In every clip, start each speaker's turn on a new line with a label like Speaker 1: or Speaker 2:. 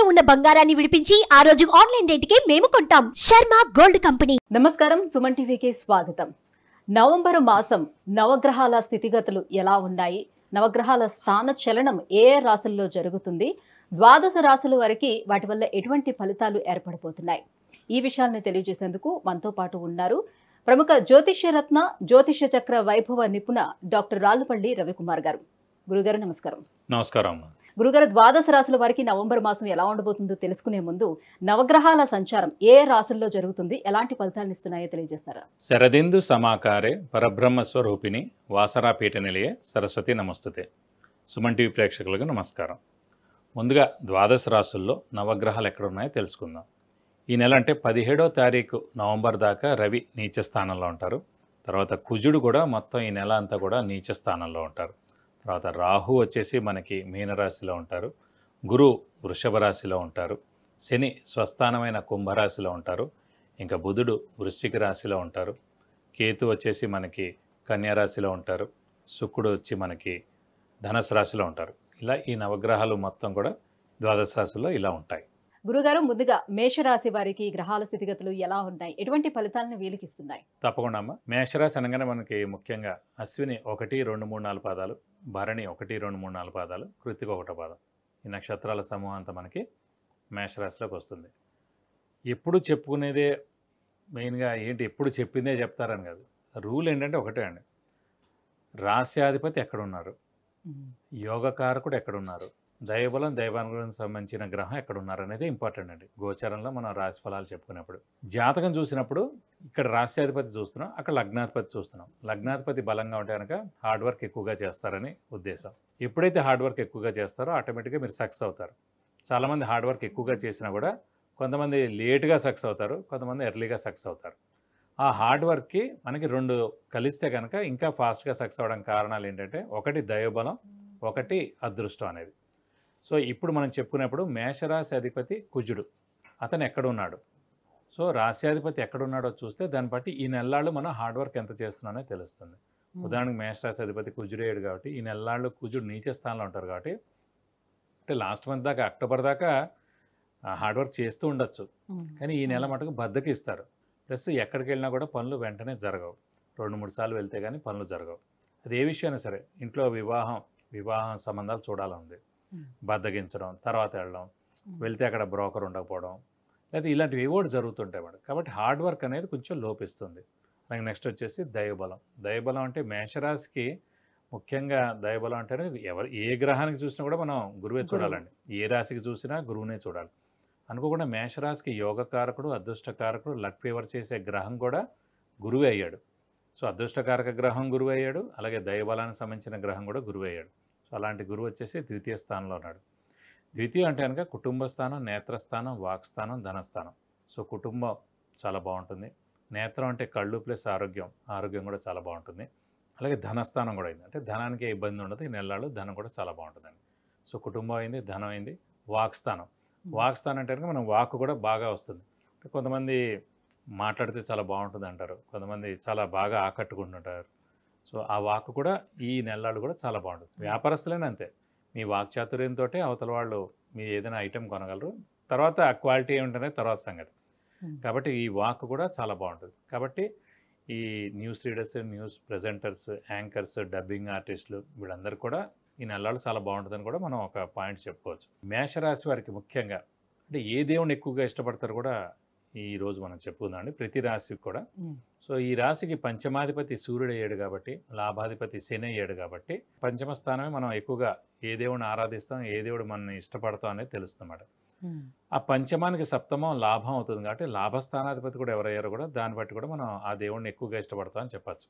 Speaker 1: తాకట్టులో ఉన్న బంగారాన్ని విడిపించి ఆ రోజు ఆన్లైన్ రేటుకే మేము కొంటాం శర్మ గోల్డ్ కంపెనీ నమస్కారం సుమన్ టీవీకి స్వాగతం నవంబర్ మాసం నవగ్రహాల స్థితిగతులు ఎలా ఉన్నాయి నవగ్రహాల స్థాన చలనం ఏ రాశుల్లో జరుగుతుంది ద్వాదశ రాశుల వరకు వాటి వల్ల ఎటువంటి ఫలితాలు ఏర్పడిపోతున్నాయి ఈ విషయాలను తెలియజేసేందుకు మనతో పాటు ఉన్నారు ప్రముఖ జ్యోతిష్య రత్న జ్యోతిష్య చక్ర వైభవ నిపుణ డాక్టర్ రాళ్ళపల్లి రవికుమార్ గారు గురుగారు నమస్కారం నమస్కారం గురుగారు ద్వాదశ రాశుల వారికి నవంబర్ మాసం ఎలా ఉండబోతుందో తెలుసుకునే ముందు నవగ్రహాల సంచారం ఏ రాశుల్లో జరుగుతుంది ఎలాంటి ఫలితాలను ఇస్తున్నాయో తెలియజేస్తారా
Speaker 2: శరదిందు సమాకారే పరబ్రహ్మ స్వరూపిణి వాసరాపీఠ నిలయ సరస్వతి నమస్తుతే సుమన్ టీవీ ప్రేక్షకులకు నమస్కారం ముందుగా ద్వాదశ రాశుల్లో నవగ్రహాలు ఎక్కడున్నాయో తెలుసుకుందాం ఈ నెల అంటే పదిహేడో తారీఖు నవంబర్ దాకా రవి నీచస్థానంలో ఉంటారు తర్వాత కుజుడు కూడా మొత్తం ఈ నెల అంతా కూడా నీచస్థానంలో ఉంటారు తర్వాత రాహు వచ్చేసి మనకి మీనరాశిలో ఉంటారు గురు వృషభ రాశిలో ఉంటారు శని స్వస్థానమైన కుంభరాశిలో ఉంటారు ఇంకా బుధుడు వృశ్చిక రాశిలో ఉంటారు కేతు వచ్చేసి మనకి కన్యారాశిలో ఉంటారు శుక్రుడు వచ్చి మనకి ధనసు రాశిలో ఉంటారు ఇలా ఈ నవగ్రహాలు మొత్తం కూడా ద్వాదశ రాశుల్లో ఇలా ఉంటాయి
Speaker 1: గురుగారు ముందుగా మేషరాశి వారికి గ్రహాల స్థితిగతులు ఎలా ఉన్నాయి ఎటువంటి ఫలితాలను వీలికిస్తున్నాయి
Speaker 2: తప్పకుండా అమ్మ మేషరాశి అనగానే మనకి ముఖ్యంగా అశ్విని ఒకటి రెండు మూడు నాలుగు పాదాలు భరణి ఒకటి రెండు మూడు నాలుగు పాదాలు కృతిక ఒకటో పాదం ఈ నక్షత్రాల సమూహం అంతా మనకి మేషరాశిలోకి వస్తుంది ఎప్పుడు చెప్పుకునేదే మెయిన్గా ఏంటి ఎప్పుడు చెప్పిందే చెప్తారని కాదు రూల్ ఏంటంటే ఒకటే అండి రాశ్యాధిపతి ఎక్కడున్నారు యోగకారకుడు ఎక్కడున్నారు దైవబలం దైవానుగ్రహం సంబంధించిన గ్రహం ఎక్కడ ఉన్నారనేది ఇంపార్టెంట్ అండి గోచారంలో మనం రాశి ఫలాలు చెప్పుకున్నప్పుడు జాతకం చూసినప్పుడు ఇక్కడ రాశ్యాధిపతి చూస్తున్నాం అక్కడ లగ్నాధిపతి చూస్తున్నాం లగ్నాధిపతి బలంగా ఉంటే కనుక హార్డ్ వర్క్ ఎక్కువగా చేస్తారని ఉద్దేశం ఎప్పుడైతే హార్డ్ వర్క్ ఎక్కువగా చేస్తారో ఆటోమేటిక్గా మీరు సక్సెస్ అవుతారు చాలామంది హార్డ్ వర్క్ ఎక్కువగా చేసినా కూడా కొంతమంది లేట్గా సక్సెస్ అవుతారు కొంతమంది ఎర్లీగా సక్సెస్ అవుతారు ఆ హార్డ్ వర్క్కి మనకి రెండు కలిస్తే కనుక ఇంకా ఫాస్ట్గా సక్సెస్ అవ్వడానికి కారణాలు ఏంటంటే ఒకటి దైవబలం ఒకటి అదృష్టం అనేది సో ఇప్పుడు మనం చెప్పుకున్నప్పుడు మేషరాశి అధిపతి కుజుడు అతను ఎక్కడున్నాడు సో రాశ్యాధిపతి ఎక్కడున్నాడో చూస్తే దాన్ని బట్టి ఈ నెలలాళ్ళు మనం హార్డ్ వర్క్ ఎంత చేస్తున్నానో తెలుస్తుంది ఉదాహరణకు మేషరాశి అధిపతి కుజుడేడు కాబట్టి ఈ నెలలాళ్ళు కుజుడు నీచ స్థానంలో ఉంటారు కాబట్టి అంటే లాస్ట్ మంత్ దాకా అక్టోబర్ దాకా హార్డ్ వర్క్ చేస్తూ ఉండొచ్చు కానీ ఈ నెల మటుకు బద్దకిస్తారు ప్లస్ ఎక్కడికి వెళ్ళినా కూడా పనులు వెంటనే జరగవు రెండు మూడు సార్లు వెళ్తే కానీ పనులు జరగవు అది ఏ విషయమైనా సరే ఇంట్లో వివాహం వివాహం సంబంధాలు చూడాలని ఉంది Hmm. బద్దగించడం తర్వాత వెళ్ళడం hmm. వెళ్తే అక్కడ బ్రోకర్ ఉండకపోవడం లేదా ఇలాంటివి ఏవో జరుగుతుంటాయి మేడం కాబట్టి హార్డ్ వర్క్ అనేది కొంచెం లోపిస్తుంది అలాగే నెక్స్ట్ వచ్చేసి దైవబలం దైవబలం అంటే మేషరాశికి ముఖ్యంగా దైవబలం అంటే ఎవరు ఏ గ్రహానికి చూసినా కూడా మనం గురువే చూడాలండి ఏ రాశికి చూసినా గురువునే చూడాలి అనుకోకుండా మేషరాశికి యోగకారకుడు అదృష్టకారకుడు లక్ ఫేవర్ చేసే గ్రహం కూడా గురువే అయ్యాడు సో అదృష్టకారక గ్రహం గురువయ్యాడు అలాగే దైవబలానికి సంబంధించిన గ్రహం కూడా గురువయ్యాడు సో అలాంటి గురువు వచ్చేసి ద్వితీయ స్థానంలో ఉన్నాడు ద్వితీయం అంటే కనుక కుటుంబ స్థానం నేత్రస్థానం వాక్స్థానం ధనస్థానం సో కుటుంబం చాలా బాగుంటుంది నేత్రం అంటే కళ్ళు ప్లస్ ఆరోగ్యం ఆరోగ్యం కూడా చాలా బాగుంటుంది అలాగే ధనస్థానం కూడా అయింది అంటే ధనానికి ఇబ్బంది ఉండదు ఈ నెలలో ధనం కూడా చాలా బాగుంటుందండి సో కుటుంబం అయింది ధనం అయింది వాక్స్థానం వాక్స్థానం అంటే కనుక మనం వాక్ కూడా బాగా వస్తుంది కొంతమంది మాట్లాడితే చాలా బాగుంటుంది అంటారు కొంతమంది చాలా బాగా ఆకట్టుకుంటుంటారు సో ఆ వాక్ కూడా ఈ నెలలాడు కూడా చాలా బాగుంటుంది వ్యాపారస్తులైన అంతే మీ చాతుర్యంతో అవతల వాళ్ళు మీ ఏదైనా ఐటెం కొనగలరు తర్వాత ఆ క్వాలిటీ ఏమిటనే తర్వాత సంగతి కాబట్టి ఈ వాక్ కూడా చాలా బాగుంటుంది కాబట్టి ఈ news readers news presenters anchors dubbing ఆర్టిస్టులు వీళ్ళందరూ కూడా ఈ నెలలు చాలా బాగుంటుందని కూడా మనం ఒక పాయింట్ చెప్పుకోవచ్చు మేషరాశి వారికి ముఖ్యంగా అంటే ఏ దేవుని ఎక్కువగా ఇష్టపడతారు కూడా ఈ రోజు మనం చెప్పుకుందామండి ప్రతి రాశికి కూడా సో ఈ రాశికి పంచమాధిపతి సూర్యుడు అయ్యాడు కాబట్టి లాభాధిపతి శని అయ్యాడు కాబట్టి పంచమ స్థానమే మనం ఎక్కువగా ఏ దేవుడిని ఆరాధిస్తాం ఏ దేవుడు మనల్ని ఇష్టపడతాం అనేది తెలుస్తున్నమాట ఆ పంచమానికి సప్తమం లాభం అవుతుంది కాబట్టి లాభస్థానాధిపతి కూడా ఎవరయ్యారో కూడా దాన్ని బట్టి కూడా మనం ఆ దేవుడిని ఎక్కువగా ఇష్టపడతాం అని చెప్పచ్చు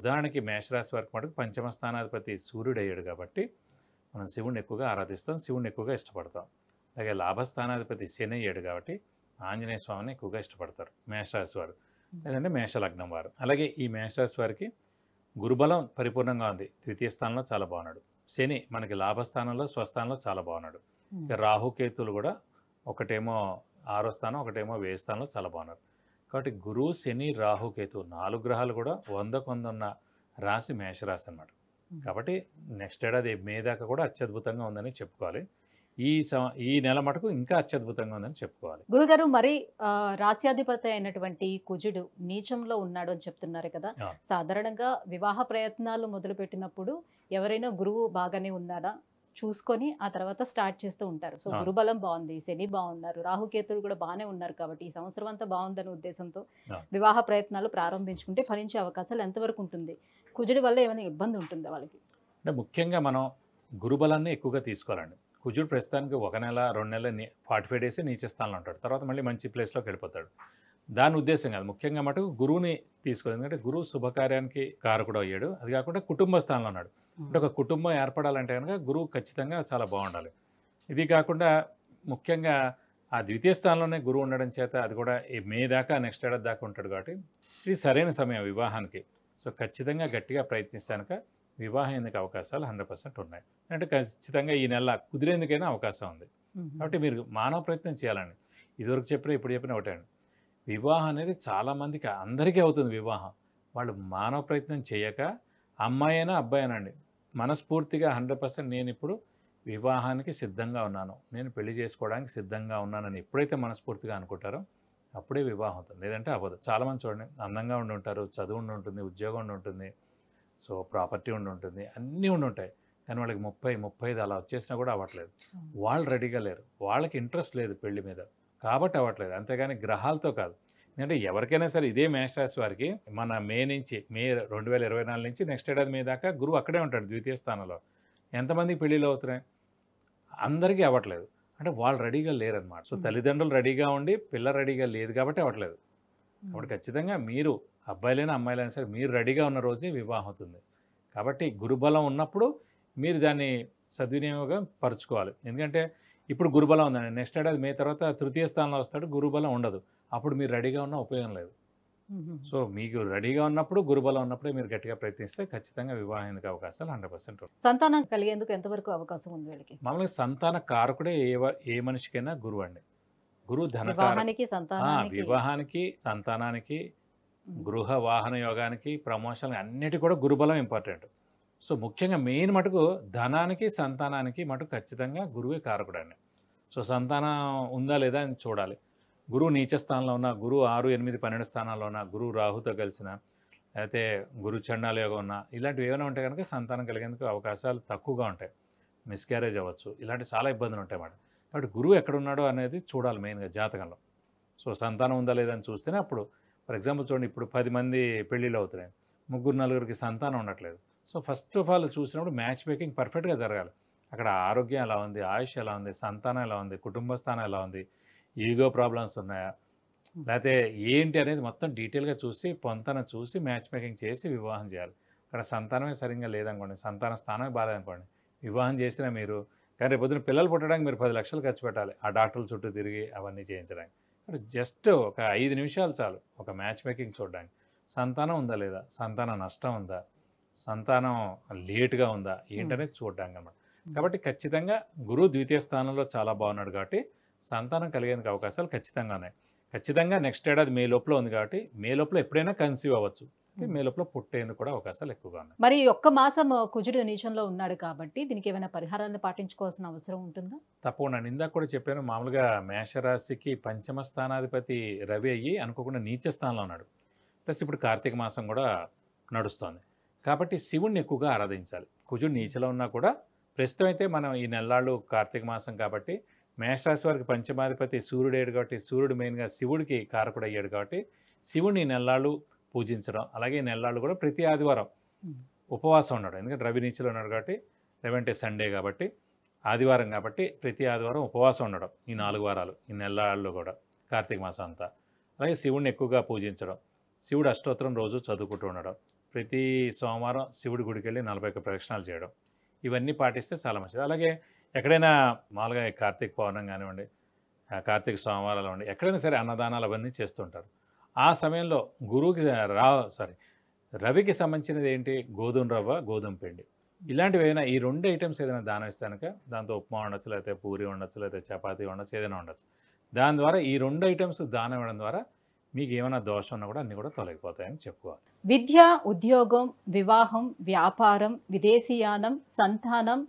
Speaker 2: ఉదాహరణకి మేషరాశి వరకు మటుకు పంచమ స్థానాధిపతి సూర్యుడు అయ్యాడు కాబట్టి మనం శివుణ్ణి ఎక్కువగా ఆరాధిస్తాం శివుణ్ణి ఎక్కువగా ఇష్టపడతాం అలాగే లాభస్థానాధిపతి శని అయ్యాడు కాబట్టి ఆంజనేయ స్వామిని ఎక్కువగా ఇష్టపడతారు మేషరాశి వారు లేదంటే మేషలగ్నం వారు అలాగే ఈ మేషరాశి వారికి గురుబలం పరిపూర్ణంగా ఉంది ద్వితీయ స్థానంలో చాలా బాగున్నాడు శని మనకి లాభస్థానంలో స్వస్థానంలో చాలా బాగున్నాడు రాహుకేతులు కూడా ఒకటేమో ఆరో స్థానం ఒకటేమో వేయి స్థానంలో చాలా బాగున్నారు కాబట్టి గురు శని రాహుకేతు నాలుగు గ్రహాలు కూడా వంద కొందన్న రాశి మేషరాశి అనమాట కాబట్టి నెక్స్ట్ ఏడాది మే దాకా కూడా అత్యద్భుతంగా ఉందని చెప్పుకోవాలి ఈ ఈ నెల మటుకు ఇంకా అత్యద్భుతంగా ఉందని చెప్పుకోవాలి
Speaker 1: గురుగారు మరి రాస్యాధిపతి అయినటువంటి కుజుడు నీచంలో ఉన్నాడు అని చెప్తున్నారు కదా సాధారణంగా వివాహ ప్రయత్నాలు మొదలు పెట్టినప్పుడు ఎవరైనా గురువు బాగానే ఉన్నాడా చూసుకొని ఆ తర్వాత స్టార్ట్ చేస్తూ ఉంటారు సో గురుబలం బాగుంది శని బాగున్నారు రాహుకేతులు కూడా బాగానే ఉన్నారు కాబట్టి ఈ సంవత్సరం అంతా బాగుందనే ఉద్దేశంతో వివాహ ప్రయత్నాలు ప్రారంభించుకుంటే ఫలించే అవకాశాలు ఎంతవరకు ఉంటుంది కుజుడి వల్ల ఏమైనా ఇబ్బంది ఉంటుందా వాళ్ళకి
Speaker 2: అంటే ముఖ్యంగా మనం గురుబలాన్ని ఎక్కువగా తీసుకోవాలండి కుజుడు ప్రస్తుతానికి ఒక నెల రెండు నెలలు ఫార్టీ ఫైవ్ డేసే నీచ స్థానంలో ఉంటాడు తర్వాత మళ్ళీ మంచి ప్లేస్లోకి వెళ్ళిపోతాడు దాని ఉద్దేశం కాదు ముఖ్యంగా మటుకు గురువుని తీసుకోదు ఎందుకంటే గురువు శుభకార్యానికి కారకుడు అయ్యాడు అది కాకుండా కుటుంబ స్థానంలో ఉన్నాడు అంటే ఒక కుటుంబం ఏర్పడాలంటే కనుక గురువు ఖచ్చితంగా చాలా బాగుండాలి ఇది కాకుండా ముఖ్యంగా ఆ ద్వితీయ స్థానంలోనే గురువు ఉండడం చేత అది కూడా మే దాకా నెక్స్ట్ ఏడాది దాకా ఉంటాడు కాబట్టి ఇది సరైన సమయం వివాహానికి సో ఖచ్చితంగా గట్టిగా ప్రయత్నిస్తానుక ఎందుకు అవకాశాలు హండ్రెడ్ పర్సెంట్ ఉన్నాయి అంటే ఖచ్చితంగా ఈ నెల కుదిరేందుకైనా అవకాశం ఉంది కాబట్టి మీరు మానవ ప్రయత్నం చేయాలండి ఇదివరకు చెప్పిన ఇప్పుడు చెప్పిన ఒకటే అండి వివాహం అనేది చాలామందికి అందరికీ అవుతుంది వివాహం వాళ్ళు మానవ ప్రయత్నం చేయక అమ్మాయి అయినా అబ్బాయి అనండి మనస్ఫూర్తిగా హండ్రెడ్ పర్సెంట్ నేను ఇప్పుడు వివాహానికి సిద్ధంగా ఉన్నాను నేను పెళ్లి చేసుకోవడానికి సిద్ధంగా ఉన్నానని ఎప్పుడైతే మనస్ఫూర్తిగా అనుకుంటారో అప్పుడే వివాహం అవుతుంది లేదంటే అవ్వదు చాలామంది చూడండి అందంగా ఉండి ఉంటారు చదువు ఉండి ఉంటుంది ఉద్యోగం ఉండి ఉంటుంది సో ప్రాపర్టీ ఉండి ఉంటుంది అన్నీ ఉండి ఉంటాయి కానీ వాళ్ళకి ముప్పై ముప్పై ఐదు అలా వచ్చేసినా కూడా అవ్వట్లేదు వాళ్ళు రెడీగా లేరు వాళ్ళకి ఇంట్రెస్ట్ లేదు పెళ్లి మీద కాబట్టి అవ్వట్లేదు అంతేగాని గ్రహాలతో కాదు ఎందుకంటే ఎవరికైనా సరే ఇదే మేషరాశి వారికి మన మే నుంచి మే రెండు వేల ఇరవై నాలుగు నుంచి నెక్స్ట్ ఏడాది మీ దాకా గురువు అక్కడే ఉంటాడు ద్వితీయ స్థానంలో ఎంతమంది పెళ్ళిళ్ళు అవుతున్నాయి అందరికీ అవ్వట్లేదు అంటే వాళ్ళు రెడీగా లేరనమాట సో తల్లిదండ్రులు రెడీగా ఉండి పిల్ల రెడీగా లేదు కాబట్టి అవ్వట్లేదు కాబట్టి ఖచ్చితంగా మీరు అబ్బాయిలైనా అమ్మాయిలైనా సరే మీరు రెడీగా ఉన్న రోజే వివాహం అవుతుంది కాబట్టి గురుబలం ఉన్నప్పుడు మీరు దాన్ని సద్వినియోగం పరుచుకోవాలి ఎందుకంటే ఇప్పుడు గురుబలం ఉందండి నెక్స్ట్ ఏడాది మీ తర్వాత తృతీయ స్థానంలో వస్తాడు గురుబలం ఉండదు అప్పుడు మీరు రెడీగా ఉన్న ఉపయోగం లేదు సో మీకు రెడీగా ఉన్నప్పుడు గురుబలం ఉన్నప్పుడే మీరు గట్టిగా ప్రయత్నిస్తే ఖచ్చితంగా వివాహానికి అవకాశాలు హండ్రెడ్ పర్సెంట్
Speaker 1: సంతానం కలిగేందుకు ఎంతవరకు అవకాశం ఉంది వీళ్ళకి
Speaker 2: మామూలుగా సంతాన కారకుడే ఏ ఏ మనిషికైనా గురువు అండి గురువు ధన వివాహానికి సంతానానికి గృహ వాహన యోగానికి ప్రమోషన్ అన్నిటి కూడా గురుబలం ఇంపార్టెంట్ సో ముఖ్యంగా మెయిన్ మటుకు ధనానికి సంతానానికి మటుకు ఖచ్చితంగా గురువే కారకుడండి సో సంతానం ఉందా లేదా అని చూడాలి గురువు నీచ స్థానంలో ఉన్న గురువు ఆరు ఎనిమిది పన్నెండు స్థానాల్లో ఉన్న గురువు రాహుతో కలిసిన లేకపోతే గురు చండాల యోగం ఉన్న ఇలాంటివి ఏమైనా ఉంటే కనుక సంతానం కలిగేందుకు అవకాశాలు తక్కువగా ఉంటాయి మిస్క్యారేజ్ అవ్వచ్చు ఇలాంటి చాలా ఇబ్బందులు ఉంటాయి మాట కాబట్టి గురువు ఎక్కడ ఉన్నాడో అనేది చూడాలి మెయిన్గా జాతకంలో సో సంతానం ఉందా లేదని చూస్తేనే అప్పుడు ఫర్ ఎగ్జాంపుల్ చూడండి ఇప్పుడు పది మంది పెళ్ళిళ్ళు అవుతున్నాయి ముగ్గురు నలుగురికి సంతానం ఉండట్లేదు సో ఫస్ట్ ఆఫ్ ఆల్ చూసినప్పుడు మ్యాచ్ మేకింగ్ పర్ఫెక్ట్గా జరగాలి అక్కడ ఆరోగ్యం ఎలా ఉంది ఆయుష్ ఎలా ఉంది సంతానం ఎలా ఉంది కుటుంబ స్థానం ఎలా ఉంది ఈగో ప్రాబ్లమ్స్ ఉన్నాయా లేకపోతే ఏంటి అనేది మొత్తం డీటెయిల్గా చూసి పొంతన చూసి మ్యాచ్ మేకింగ్ చేసి వివాహం చేయాలి అక్కడ సంతానమే సరిగ్గా లేదనుకోండి సంతాన స్థానమే బాగాలేదనుకోండి వివాహం చేసినా మీరు కానీ రేపు పొద్దున పిల్లలు పుట్టడానికి మీరు పది లక్షలు ఖర్చు పెట్టాలి ఆ డాక్టర్ల చుట్టూ తిరిగి అవన్నీ చేయించడానికి ఇప్పుడు జస్ట్ ఒక ఐదు నిమిషాలు చాలు ఒక మ్యాచ్ మేకింగ్ చూడడానికి సంతానం ఉందా లేదా సంతానం నష్టం ఉందా సంతానం లేట్గా ఉందా ఏంటనేది చూడడానికి అనమాట కాబట్టి ఖచ్చితంగా గురువు ద్వితీయ స్థానంలో చాలా బాగున్నాడు కాబట్టి సంతానం కలిగేందుకు అవకాశాలు ఖచ్చితంగా ఉన్నాయి ఖచ్చితంగా నెక్స్ట్ ఏడాది మే లోపల ఉంది కాబట్టి మే లోపల ఎప్పుడైనా కన్సీవ్ అవ్వచ్చు మే లోపల పుట్టేందుకు కూడా అవకాశాలు ఎక్కువగా ఉన్నాయి
Speaker 1: మరి ఒక్క మాసం కుజుడు నీచంలో ఉన్నాడు కాబట్టి దీనికి ఏమైనా పరిహారాన్ని పాటించుకోవాల్సిన అవసరం ఉంటుందా
Speaker 2: తప్పకుండా నిందా కూడా చెప్పాను మామూలుగా మేషరాశికి పంచమ స్థానాధిపతి రవి అయ్యి అనుకోకుండా నీచ స్థానంలో ఉన్నాడు ప్లస్ ఇప్పుడు కార్తీక మాసం కూడా నడుస్తోంది కాబట్టి శివుణ్ణి ఎక్కువగా ఆరాధించాలి కుజుడు నీచలో ఉన్నా కూడా ప్రస్తుతం అయితే మనం ఈ నెలలాళ్ళు కార్తీక మాసం కాబట్టి మేషరాశి వారికి పంచమాధిపతి సూర్యుడు అయ్యాడు కాబట్టి సూర్యుడు మెయిన్గా శివుడికి కారకుడు అయ్యాడు కాబట్టి శివుడిని నెలలాళ్ళు పూజించడం అలాగే నెల్లాళ్ళు కూడా ప్రతి ఆదివారం ఉపవాసం ఉన్నాడు ఎందుకంటే రవి నీచులు ఉన్నాడు కాబట్టి లేవంటే సండే కాబట్టి ఆదివారం కాబట్టి ప్రతి ఆదివారం ఉపవాసం ఉండడం ఈ నాలుగు వారాలు ఈ నెల్లాళ్ళు కూడా కార్తీక మాసం అంతా అలాగే శివుడిని ఎక్కువగా పూజించడం శివుడు అష్టోత్తరం రోజు చదువుకుంటూ ఉండడం ప్రతి సోమవారం శివుడి గుడికి వెళ్ళి నలభై ఒక్క ప్రదక్షిణాలు చేయడం ఇవన్నీ పాటిస్తే చాలా మంచిది అలాగే ఎక్కడైనా మామూలుగా కార్తీక పౌర్ణం కానివ్వండి కార్తీక సోమవారాలు ఇవ్వండి ఎక్కడైనా సరే అన్నదానాలు అవన్నీ చేస్తుంటారు ఆ సమయంలో గురువుకి రా సారీ రవికి సంబంధించినది ఏంటి గోధుమ రవ్వ గోధుమ పిండి ఇలాంటివి ఏదైనా ఈ రెండు ఐటమ్స్ ఏదైనా దానం ఇస్తే కనుక దాంతో ఉప్మా ఉండొచ్చు లేకపోతే పూరి ఉండొచ్చు లేకపోతే చపాతీ ఉండొచ్చు ఏదైనా ఉండొచ్చు దాని ద్వారా ఈ రెండు ఐటమ్స్ దానం ఇవ్వడం ద్వారా మీకు ఏమైనా దోషం ఉన్నా కూడా అన్నీ కూడా తొలగిపోతాయని చెప్పుకోవాలి
Speaker 1: విద్య ఉద్యోగం వివాహం వ్యాపారం విదేశీయానం సంతానం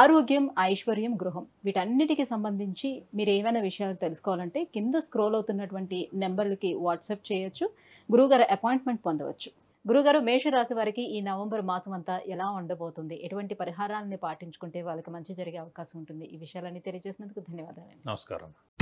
Speaker 1: ఆరోగ్యం ఐశ్వర్యం గృహం వీటన్నిటికీ సంబంధించి మీరు ఏమైనా విషయాలు తెలుసుకోవాలంటే కింద స్క్రోల్ అవుతున్నటువంటి నెంబర్లకి వాట్సాప్ చేయొచ్చు గురుగారు అపాయింట్మెంట్ పొందవచ్చు గురుగారు మేషరాశి వారికి ఈ నవంబర్ మాసం అంతా ఎలా ఉండబోతుంది ఎటువంటి పరిహారాలని పాటించుకుంటే వాళ్ళకి మంచి జరిగే అవకాశం ఉంటుంది ఈ విషయాలన్నీ తెలియజేసినందుకు ధన్యవాదాలు
Speaker 2: నమస్కారం